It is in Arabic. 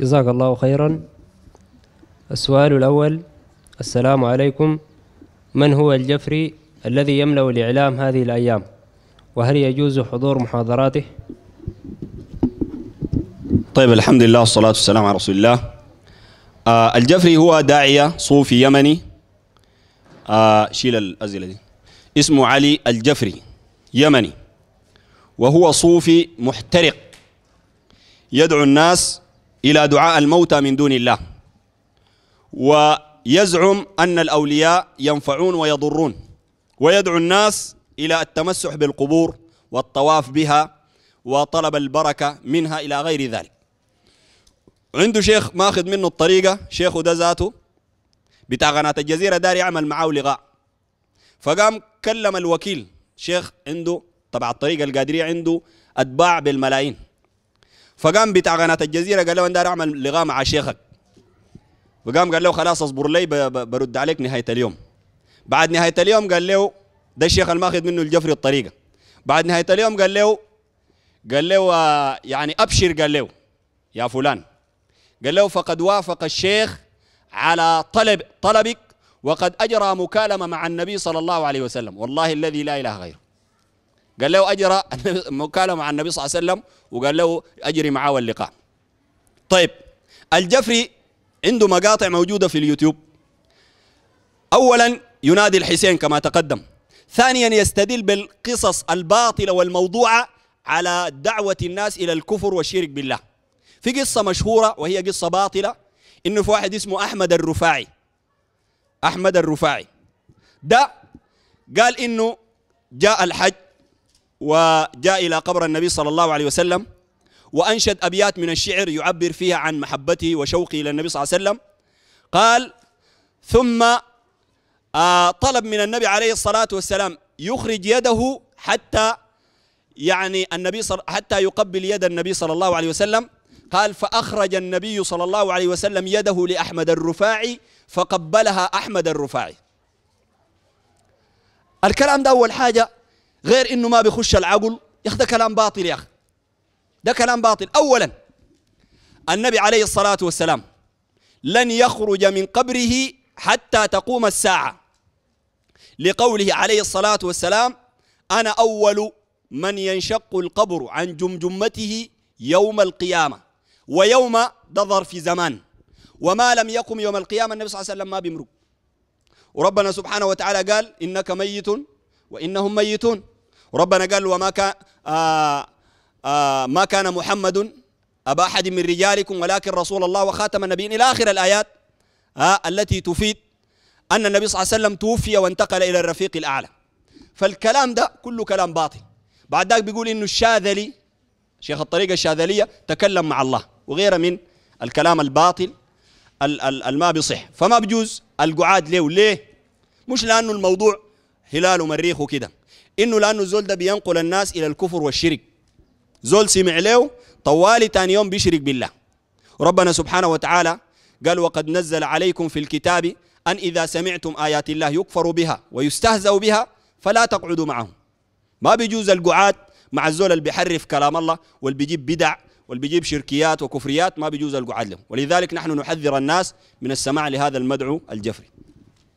جزاك الله خيرا السؤال الأول السلام عليكم من هو الجفري الذي يملأ الإعلام هذه الأيام وهل يجوز حضور محاضراته طيب الحمد لله والصلاة والسلام على رسول الله آه الجفري هو داعية صوفي يمني آه شيل الأزلة دي اسمه علي الجفري يمني وهو صوفي محترق يدعو الناس إلى دعاء الموتى من دون الله ويزعم أن الأولياء ينفعون ويضرون ويدعو الناس إلى التمسح بالقبور والطواف بها وطلب البركة منها إلى غير ذلك عنده شيخ ماخذ منه الطريقة شيخه ده ذاته بتاع قناة الجزيرة دار يعمل معاه لغاء فقام كلم الوكيل شيخ عنده طبعا الطريقة القادرية عنده أتباع بالملايين فقام بتاع قناه الجزيره قال له انا داير اعمل لقاء مع شيخك فقام قال له خلاص اصبر لي برد عليك نهايه اليوم بعد نهايه اليوم قال له ده الشيخ الماخذ منه الجفري الطريقه بعد نهايه اليوم قال له قال له آه، يعني ابشر قال له يا فلان قال له فقد وافق الشيخ على طلب طلبك وقد اجرى مكالمه مع النبي صلى الله عليه وسلم والله الذي لا اله غيره قال له اجرى مكالمه مع النبي صلى الله عليه وسلم وقال له اجري معاه اللقاء طيب الجفري عنده مقاطع موجوده في اليوتيوب اولا ينادي الحسين كما تقدم ثانيا يستدل بالقصص الباطله والموضوعه على دعوه الناس الى الكفر والشرك بالله في قصه مشهوره وهي قصه باطله انه في واحد اسمه احمد الرفاعي احمد الرفاعي ده قال انه جاء الحج وجاء إلى قبر النبي صلى الله عليه وسلم وأنشد أبيات من الشعر يعبر فيها عن محبته وشوقه إلى النبي صلى الله عليه وسلم قال ثم آه، طلب من النبي عليه الصلاة والسلام يخرج يده حتى يعني النبي صل... حتى يقبل يد النبي صلى الله عليه وسلم قال فأخرج النبي صلى الله عليه وسلم يده لأحمد الرفاعي فقبلها أحمد الرفاعي الكلام ده أول حاجة غير انه ما بيخش العقل يا اخي ده كلام باطل يا اخي ده كلام باطل اولا النبي عليه الصلاه والسلام لن يخرج من قبره حتى تقوم الساعه لقوله عليه الصلاه والسلام انا اول من ينشق القبر عن جمجمته يوم القيامه ويوم دظر في زمان وما لم يقم يوم القيامه النبي صلى الله عليه وسلم ما بيمرق وربنا سبحانه وتعالى قال انك ميت وانهم ميتون ربنا قال وما كان آه آه ما كان محمد أبا أحد من رجالكم ولكن رسول الله وخاتم النبيين إلى آخر الآيات آه، التي تفيد أن النبي صلى الله عليه وسلم توفي وانتقل إلى الرفيق الأعلى فالكلام ده كله كلام باطل بعد ذلك بيقول إنه الشاذلي شيخ الطريقة الشاذلية تكلم مع الله وغير من الكلام الباطل الما بصح فما بجوز القعاد ليه وليه مش لأنه الموضوع هلال ومريخ وكده انه لانه الزول ده بينقل الناس الى الكفر والشرك زول سمع له طوالي ثاني يوم بيشرك بالله ربنا سبحانه وتعالى قال وقد نزل عليكم في الكتاب أن إذا سمعتم آيات الله يكفر بها ويستهزأ بها فلا تقعدوا معهم ما بيجوز القعاد مع الزول اللي بيحرف كلام الله واللي بيجيب بدع واللي بيجيب شركيات وكفريات ما بيجوز القعاد لهم ولذلك نحن نحذر الناس من السماع لهذا المدعو الجفري